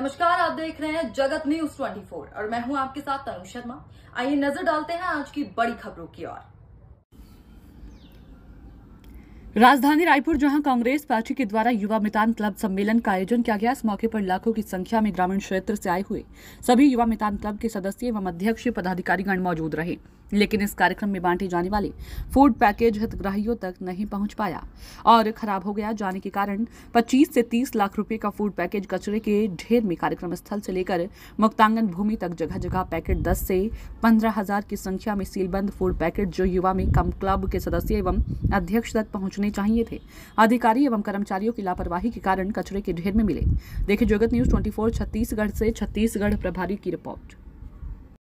नमस्कार आप देख रहे हैं जगत न्यूज 24 और मैं हूं आपके साथ तनु शर्मा आइए नजर डालते हैं आज की बड़ी खबरों की ओर राजधानी रायपुर जहां कांग्रेस पार्टी के द्वारा युवा मितान क्लब सम्मेलन का आयोजन किया गया इस मौके पर लाखों की संख्या में ग्रामीण क्षेत्र से आए हुए सभी युवा मितान क्लब के सदस्य एवं अध्यक्ष पदाधिकारीगण मौजूद रहे लेकिन इस कार्यक्रम में बांटे जाने वाले फूड पैकेज हितग्राहियों तक नहीं पहुंच पाया और खराब हो गया जाने के कारण 25 से 30 लाख रुपए का फूड पैकेज कचरे के ढेर में कार्यक्रम स्थल से लेकर मुक्तांगन भूमि तक जगह जगह पैकेट 10 से पंद्रह हजार की संख्या में सीलबंद फूड पैकेट जो युवा में कम क्लब के सदस्य एवं अध्यक्ष तक पहुंचने चाहिए थे अधिकारी एवं कर्मचारियों की लापरवाही के कारण कचरे के ढेर में मिले देखे जगत न्यूज ट्वेंटी छत्तीसगढ़ से छत्तीसगढ़ प्रभारी की रिपोर्ट